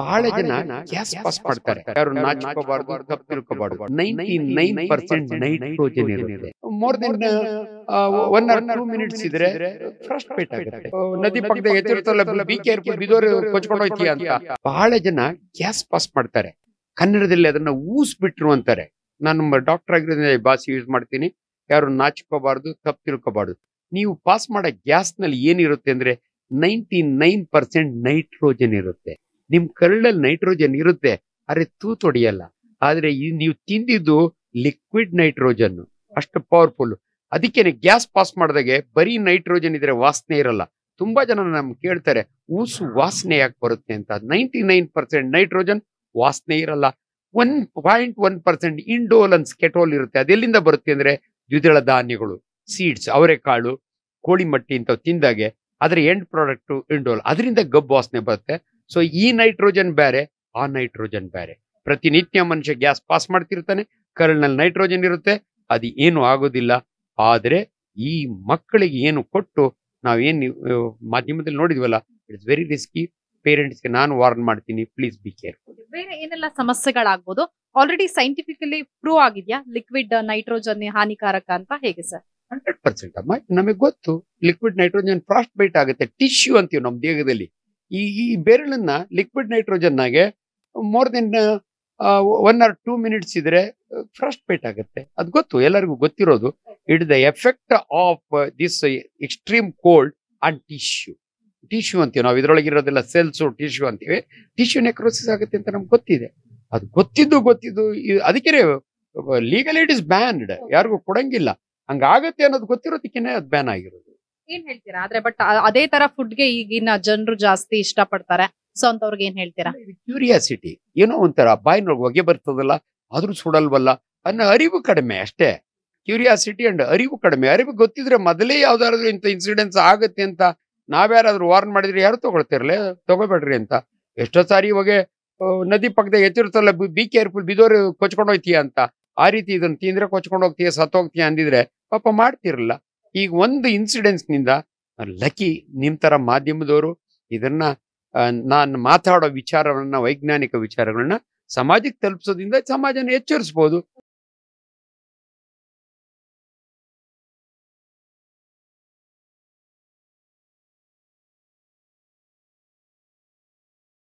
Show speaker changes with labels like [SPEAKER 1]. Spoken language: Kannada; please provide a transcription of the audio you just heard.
[SPEAKER 1] ಬಹಳ ಜನ ಗ್ಯಾಸ್ ಪಾಸ್ ಮಾಡ್ತಾರೆ ಯಾರು ನಾಚಿಕೋಬಾರ್ದು ತಪ್ಪು ತಿಳ್ಕೋಬಾರ್ದು ನೈಂಟಿ ನೈನ್ ಪರ್ಸೆಂಟ್ ನೈಟ್ರೋಜನ್ ಇರುತ್ತೆ more than one or two minutes ಇದ್ರೆ ಪೇಟ್ ಆಗುತ್ತೆ ನದಿ ಪಕ್ಕದ ಎತ್ತಿರ್ತಲ್ಲ ಬಿ ಕೇರ್ಫುಲ್ ಬಿದೋರು ಕೊಚ್ಕೊಂಡು ಹೋಯ್ತೀಯ ಅಂತ ಬಹಳ ಜನ ಗ್ಯಾಸ್ ಪಾಸ್ ಮಾಡ್ತಾರೆ ಕನ್ನಡದಲ್ಲಿ ಅದನ್ನ ಊಸ್ ಬಿಟ್ರು ಅಂತಾರೆ ನಾನು ಡಾಕ್ಟರ್ ಆಗಿರೋದ್ರಿಂದ ಬಾಸಿ ಯೂಸ್ ಮಾಡ್ತೀನಿ ಯಾರು ನಾಚಿಕೋಬಾರ್ದು ತಪ್ಪು ತಿಳ್ಕೋಬಾರ್ದು ನೀವು ಪಾಸ್ ಮಾಡೋ ಗ್ಯಾಸ್ನಲ್ಲಿ ಏನಿರುತ್ತೆ ಅಂದ್ರೆ ನೈಂಟಿ ನೈನ್ ಪರ್ಸೆಂಟ್ ನೈಟ್ರೋಜನ್ ಇರುತ್ತೆ ನಿಮ್ ಕರುಳಲ್ಲಿ ನೈಟ್ರೋಜನ್ ಇರುತ್ತೆ ತೂ ತೊಡೆಯಲ್ಲ ಆದ್ರೆ ನೀವು ತಿಂದಿದ್ದು ಲಿಕ್ವಿಡ್ ನೈಟ್ರೋಜನ್ ಅಷ್ಟು ಪವರ್ಫುಲ್ ಅದಕ್ಕೆ ಗ್ಯಾಸ್ ಪಾಸ್ ಮಾಡಿದಾಗೆ ಬರೀ ನೈಟ್ರೋಜನ್ ಇದ್ರೆ ವಾಸನೆ ಇರಲ್ಲ ತುಂಬಾ ಜನ ನಮ್ಗೆ ಕೇಳ್ತಾರೆ ಊಸು ವಾಸನೆ ಯಾಕೆ ಬರುತ್ತೆ ಅಂತ ನೈಂಟಿ ನೈನ್ ಪರ್ಸೆಂಟ್ ನೈಟ್ರೋಜನ್ ವಾಸನೆ ಇರಲ್ಲ one point one percent indoles skatole ಇರುತ್ತೆ ಅದೆಲ್ಲಿಂದ ಬರುತ್ತೆ ಅಂದ್ರೆ ದ್ವಿದಳ ಧಾನ್ಯಗಳು ಸೀಡ್ಸ್ ಅವರೆಕಾಳು ಕೋಳಿ ಮಟ್ಟಿ ಇಂಥವು ತಿಂದಾಗೆ ಅದರ ಎಂಡ್ ಪ್ರಾಡಕ್ಟ್ ಇಂಡೋಲ್ ಅದರಿಂದ ಗಬ್ಬು ವಾಸನೆ ಬರುತ್ತೆ ಸೊ ಈ ನೈಟ್ರೋಜನ್ ಬ್ಯಾರೆ ಆ ನೈಟ್ರೋಜನ್ ಬ್ಯಾರೆ ಪ್ರತಿನಿತ್ಯ ಮನುಷ್ಯ ಗ್ಯಾಸ್ ಪಾಸ್ ಮಾಡ್ತಿರ್ತಾನೆ ಕರಳಿನಲ್ಲಿ ನೈಟ್ರೋಜನ್ ಇರುತ್ತೆ ಅದು ಏನು ಆಗೋದಿಲ್ಲ ಆದರೆ ಈ ಮಕ್ಕಳಿಗೆ ಏನು ಕೊಟ್ಟು ನಾವೇನು ಮಾಧ್ಯಮದಲ್ಲಿ ನೋಡಿದ್ವಲ್ಲ ಇಟ್ಸ್ ವೆರಿ ರಿಸ್ಕಿ ಪೇರೆಂಟ್ಸ್ಗೆ ನಾನು ವಾರ್ನ್ ಮಾಡ್ತೀನಿ ಪ್ಲೀಸ್ ಬಿ ಕೇರ್
[SPEAKER 2] ಬೇರೆ ಏನೆಲ್ಲ ಸಮಸ್ಯೆಗಳಾಗ್ಬೋದು ಆಲ್ರೆಡಿ ಸೈಂಟಿಫಿಕಲಿ ಪ್ರೂವ್ ಆಗಿದೆಯಾ ಲಿಕ್ವಿಡ್ ನೈಟ್ರೋಜನ್ ಹಾನಿಕಾರಕ ಅಂತ ಹೇಗೆ ಸರ್
[SPEAKER 1] ಹಂಡ್ರೆಡ್ ಪರ್ಸೆಂಟ್ ಅಮ್ಮ ನಮಗೆ ಗೊತ್ತು ಲಿಕ್ವಿಡ್ ನೈಟ್ರೋಜನ್ ಫ್ರಾಸ್ಟ್ ಬೈಟ್ ಆಗುತ್ತೆ ಟಿಶ್ಯೂ ಅಂತೀವಿ ನಮ್ಮ ದೇಹದಲ್ಲಿ ಈ ಈ ಬೇರಳನ್ನ ಲಿಕ್ವಿಡ್ ನೈಟ್ರೋಜನ್ನಾಗೆ more than one or two minutes ಇದ್ರೆ ಫ್ರಸ್ಟ್ ಪೇಟ್ ಆಗುತ್ತೆ ಅದು ಗೊತ್ತು ಎಲ್ಲರಿಗೂ ಗೊತ್ತಿರೋದು it the effect of this extreme cold on tissue tissue ಅಂತೀವಿ ನಾವು ಇದರೊಳಗೆ ಇರೋದೆಲ್ಲ ಸೆಲ್ಸು ಟಿಶ್ಯೂ ಅಂತೀವಿ ಟಿಶ್ಯೂ ನೆಕ್ರೋಸಿಸ್ ಆಗುತ್ತೆ ಅಂತ ನಮ್ಗೆ ಗೊತ್ತಿದೆ ಅದು ಗೊತ್ತಿದ್ದು ಗೊತ್ತಿದ್ದು ಅದಕ್ಕೆ ಲೀಗಲ್ ಇಟ್ ಇಸ್ ಬ್ಯಾನ್ಡ್ ಯಾರಿಗೂ ಕೊಡಂಗಿಲ್ಲ ಹಂಗಾಗತ್ತೆ ಅನ್ನೋದು ಗೊತ್ತಿರೋದಕ್ಕೇನೆ ಅದು ಬ್ಯಾನ್ ಆಗಿರೋದು
[SPEAKER 2] ಏನ್ ಹೇಳ್ತೀರಾ ಆದ್ರೆ ಬಟ್ ಅದೇ ತರ ಫುಡ್ಗೆ ಈಗಿನ ಜನರು ಜಾಸ್ತಿ ಇಷ್ಟ ಪಡ್ತಾರೆ ಸೊ ಅಂತವ್ರಿಗೆ ಏನ್ ಹೇಳ್ತೀರಾ
[SPEAKER 1] ಕ್ಯೂರಿಯಾಸಿಟಿ ಏನೋ ಒಂಥರ ಬಾಯಿನೊಳಗೆ ಹೊಗೆ ಬರ್ತದಲ್ಲ ಆದ್ರೂ ಸುಡಲ್ವಲ್ಲ ಅನ್ನೋ ಅರಿವು ಕಡಿಮೆ ಅಷ್ಟೇ ಕ್ಯೂರಿಯಾಸಿಟಿ ಅಂಡ್ ಅರಿವು ಕಡಿಮೆ ಅರಿವು ಗೊತ್ತಿದ್ರೆ ಮೊದಲೇ ಯಾವ್ದಾದ್ರು ಇಂಥ ಇನ್ಸಿಡೆನ್ಸ್ ಆಗುತ್ತೆ ಅಂತ ನಾವ್ಯಾರಾದ್ರೂ ವಾರ್ನ್ ಮಾಡಿದ್ರೆ ಯಾರು ತಗೊಳ್ತಿರ್ಲೇ ತಗೋಬೇಡ್ರಿ ಅಂತ ಎಷ್ಟೋ ಸಾರಿ ಇವಾಗ ನದಿ ಪಕ್ಕದ ಎತ್ತಿರ್ತಲ್ಲ ಬಿ ಕೇರ್ಫುಲ್ ಬಿದೋರು ಕೊಚ್ಕೊಂಡೋಗ್ತೀಯಾ ಅಂತ ಆ ರೀತಿ ಇದನ್ನ ತಿಂದ್ರೆ ಕೊಚ್ಕೊಂಡು ಹೋಗ್ತೀಯ ಅಂದಿದ್ರೆ ಪಾಪ ಮಾಡ್ತಿರಲ್ಲ ಈ ಒಂದು ಇನ್ಸಿಡೆನ್ಸ್ನಿಂದ ಲಕಿ ನಿಮ್ಮ ಥರ ಮಾಧ್ಯಮದವರು ಇದನ್ನ ನಾನು ಮಾತಾಡೋ ವಿಚಾರಗಳನ್ನ ವೈಜ್ಞಾನಿಕ ವಿಚಾರಗಳನ್ನ ಸಮಾಜಕ್ಕೆ ತಲುಪಿಸೋದ್ರಿಂದ ಸಮಾಜನ ಎಚ್ಚರಿಸ್ಬೋದು